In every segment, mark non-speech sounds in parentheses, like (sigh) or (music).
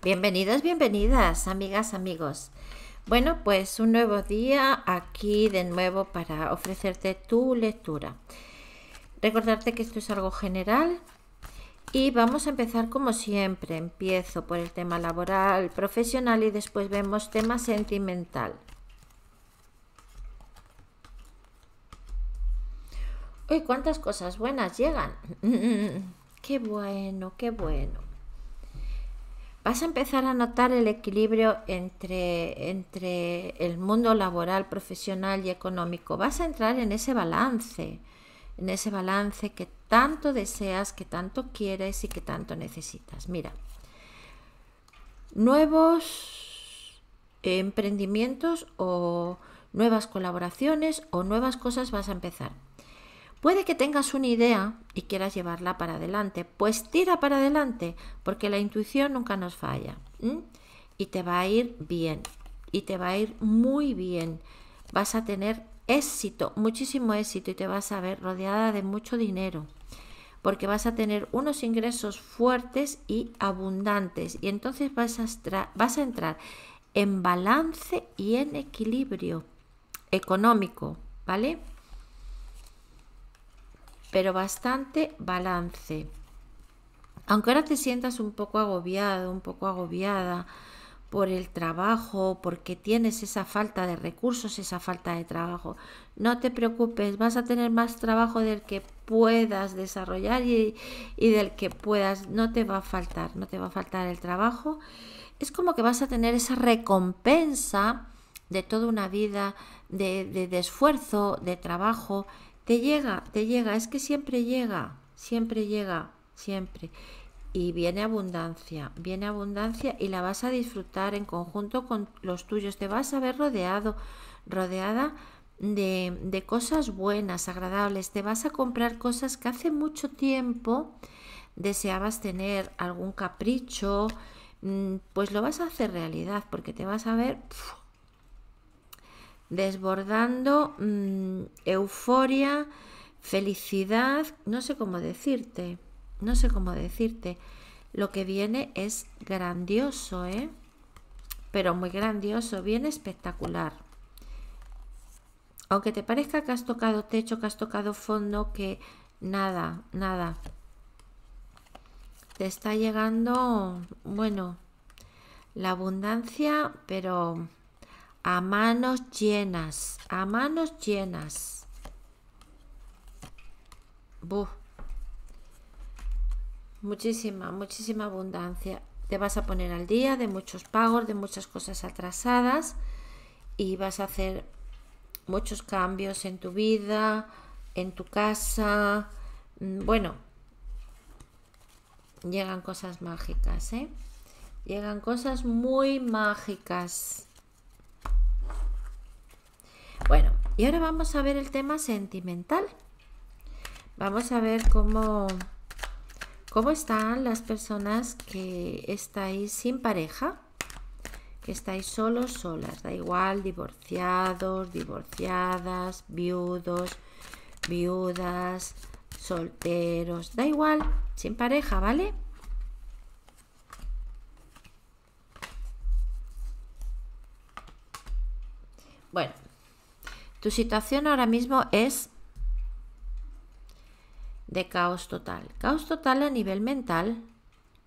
Bienvenidos, bienvenidas, amigas, amigos. Bueno, pues un nuevo día aquí de nuevo para ofrecerte tu lectura. Recordarte que esto es algo general y vamos a empezar como siempre. Empiezo por el tema laboral, profesional y después vemos tema sentimental. Uy, cuántas cosas buenas llegan. (laughs) Qué bueno, qué bueno vas a empezar a notar el equilibrio entre, entre el mundo laboral, profesional y económico. Vas a entrar en ese balance, en ese balance que tanto deseas, que tanto quieres y que tanto necesitas. Mira, nuevos emprendimientos o nuevas colaboraciones o nuevas cosas vas a empezar. Puede que tengas una idea y quieras llevarla para adelante, pues tira para adelante, porque la intuición nunca nos falla. Y te va a ir bien, y te va a ir muy bien. Vas a tener éxito, muchísimo éxito, y te vas a ver rodeada de mucho dinero, porque vas a tener unos ingresos fuertes y abundantes, y entonces vas a, vas a entrar en balance y en equilibrio económico, ¿vale? pero bastante balance. Aunque ahora te sientas un poco agobiado, un poco agobiada por el trabajo, porque tienes esa falta de recursos, esa falta de trabajo, no te preocupes, vas a tener más trabajo del que puedas desarrollar y, del que puedas, no te va a faltar, no te va a faltar el trabajo. Es como que vas a tener esa recompensa de toda una vida de esfuerzo, de trabajo, te llega, te llega, es que siempre llega, siempre llega, siempre. Y viene abundancia, viene abundancia y la vas a disfrutar en conjunto con los tuyos. Te vas a ver rodeado, rodeada de, cosas buenas, agradables. Te vas a comprar cosas que hace mucho tiempo deseabas tener, algún capricho, mm, pues lo vas a hacer realidad porque te vas a ver desbordando mm, euforia, felicidad, no sé cómo decirte, no sé cómo decirte. Lo que viene es grandioso, ¿eh? Pero muy grandioso, bien espectacular. Aunque te parezca que has tocado techo, que has tocado fondo, que nada, nada. Te está llegando, bueno, la abundancia, pero a manos llenas, a manos llenas. Muchísima, muchísima abundancia. Te vas a poner al día de muchos pagos, de muchas cosas atrasadas y vas a hacer muchos cambios en tu vida, en tu casa. Mm, bueno, llegan cosas mágicas, ¿eh? Llegan cosas muy mágicas. Bueno, y ahora vamos a ver el tema sentimental. Vamos a ver cómo, cómo están las personas que estáis sin pareja, que estáis solos, solas. Da igual, divorciados, divorciadas, viudos, viudas, solteros. Da igual, sin pareja, ¿vale? Bueno, tu situación ahora mismo es de caos total. Caos total a nivel mental,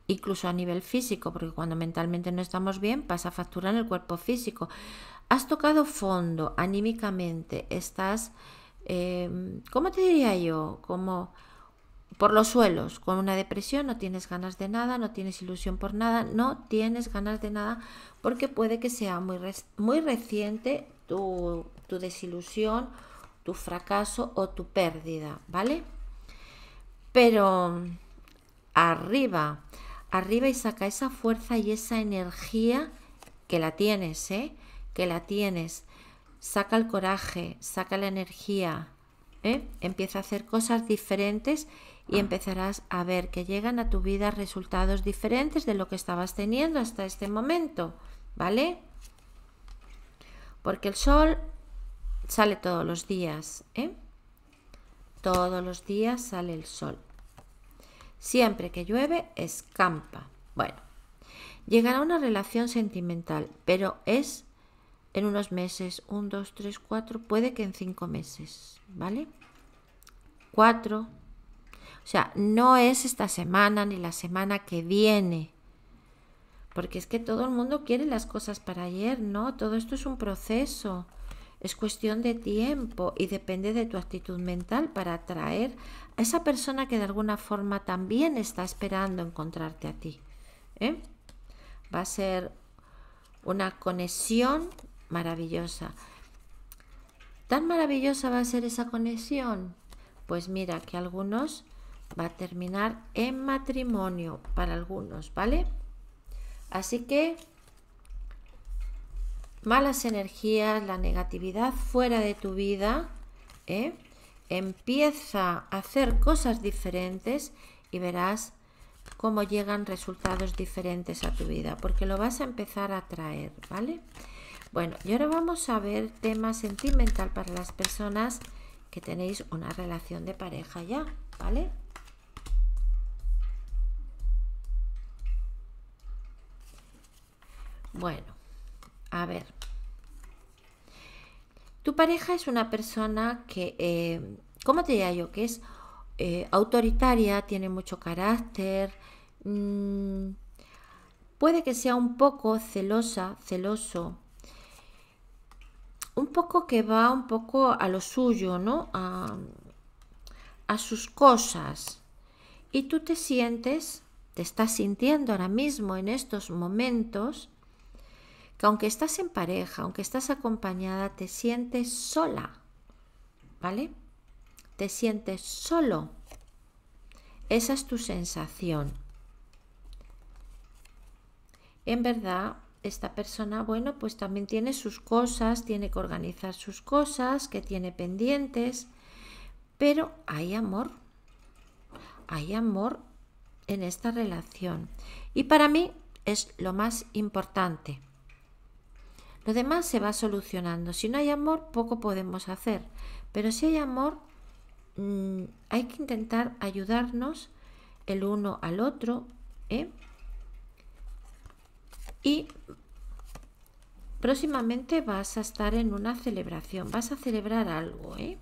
incluso a nivel físico, porque cuando mentalmente no estamos bien pasa factura en el cuerpo físico. Has tocado fondo anímicamente, estás, em, ¿cómo te diría yo? Como por los suelos, con una depresión, no tienes ganas de nada, no tienes ilusión por nada, no tienes ganas de nada, porque puede que sea muy, muy reciente tu tu desilusión, tu fracaso o tu pérdida, ¿vale? Pero arriba, arriba y saca esa fuerza y esa energía que la tienes, ¿eh? Que la tienes. Saca el coraje, saca la energía, ¿eh? Empieza a hacer cosas diferentes y empezarás a ver que llegan a tu vida resultados diferentes de lo que estabas teniendo hasta este momento, ¿vale? Porque el sol sale todos los días, ¿eh? Todos los días sale el sol. Siempre que llueve, escampa. Bueno, llegará una relación sentimental, pero es en unos meses, un, dos, tres, cuatro, puede que en cinco meses, ¿vale? Cuatro. O sea, no es esta semana ni la semana que viene. Porque es que todo el mundo quiere las cosas para ayer, ¿no? Todo esto es un proceso. Es cuestión de tiempo y depende de tu actitud mental para atraer a esa persona que de alguna forma también está esperando encontrarte a ti. ¿eh? Va a ser una conexión maravillosa. ¿Tan maravillosa va a ser esa conexión? Pues mira que algunos va a terminar en matrimonio para algunos, ¿vale? Así que malas energías, la negatividad fuera de tu vida, ¿eh? empieza a hacer cosas diferentes y verás cómo llegan resultados diferentes a tu vida, porque lo vas a empezar a traer, ¿vale? Bueno, y ahora vamos a ver tema sentimental para las personas que tenéis una relación de pareja ya, ¿vale? Bueno, a ver. Tu pareja es una persona que, eh, ¿cómo te diría yo? Que es eh, autoritaria, tiene mucho carácter, mm, puede que sea un poco celosa, celoso, un poco que va un poco a lo suyo, ¿no? a sus cosas. Y tú te sientes, te estás sintiendo ahora mismo en estos momentos, aunque estás en pareja, aunque estás acompañada, te sientes sola, ¿vale? Te sientes solo. Esa es tu sensación. En verdad, esta persona, bueno, pues también tiene sus cosas, tiene que organizar sus cosas, que tiene pendientes, pero hay amor, hay amor en esta relación. Y para mí es lo más importante. Lo demás se va solucionando. Si no hay amor, poco podemos hacer. Pero si hay amor, mm, hay que intentar ayudarnos el uno al otro. ¿eh? Y próximamente vas a estar en una celebración, vas a celebrar algo. ¿eh?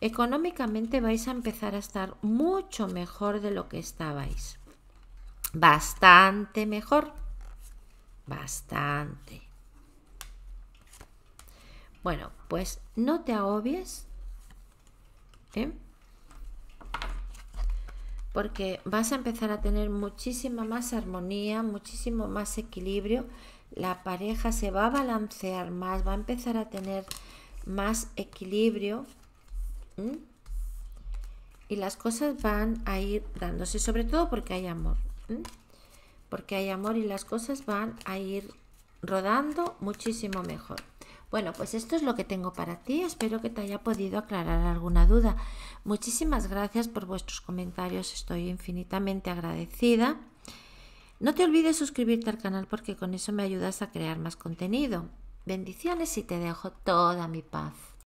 Económicamente vais a empezar a estar mucho mejor de lo que estabais. Bastante mejor. Bastante. Bueno, pues no te agobies, ¿eh? porque vas a empezar a tener muchísima más armonía, muchísimo más equilibrio, la pareja se va a balancear más, va a empezar a tener más equilibrio y las cosas van a ir dándose, sobre todo porque hay amor, porque hay amor y las cosas van a ir rodando muchísimo mejor. Bueno, pues esto es lo que tengo para ti. Espero que te haya podido aclarar alguna duda. Muchísimas gracias por vuestros comentarios. Estoy infinitamente agradecida. No te olvides suscribirte al canal porque con eso me ayudas a crear más contenido. Bendiciones y te dejo toda mi paz.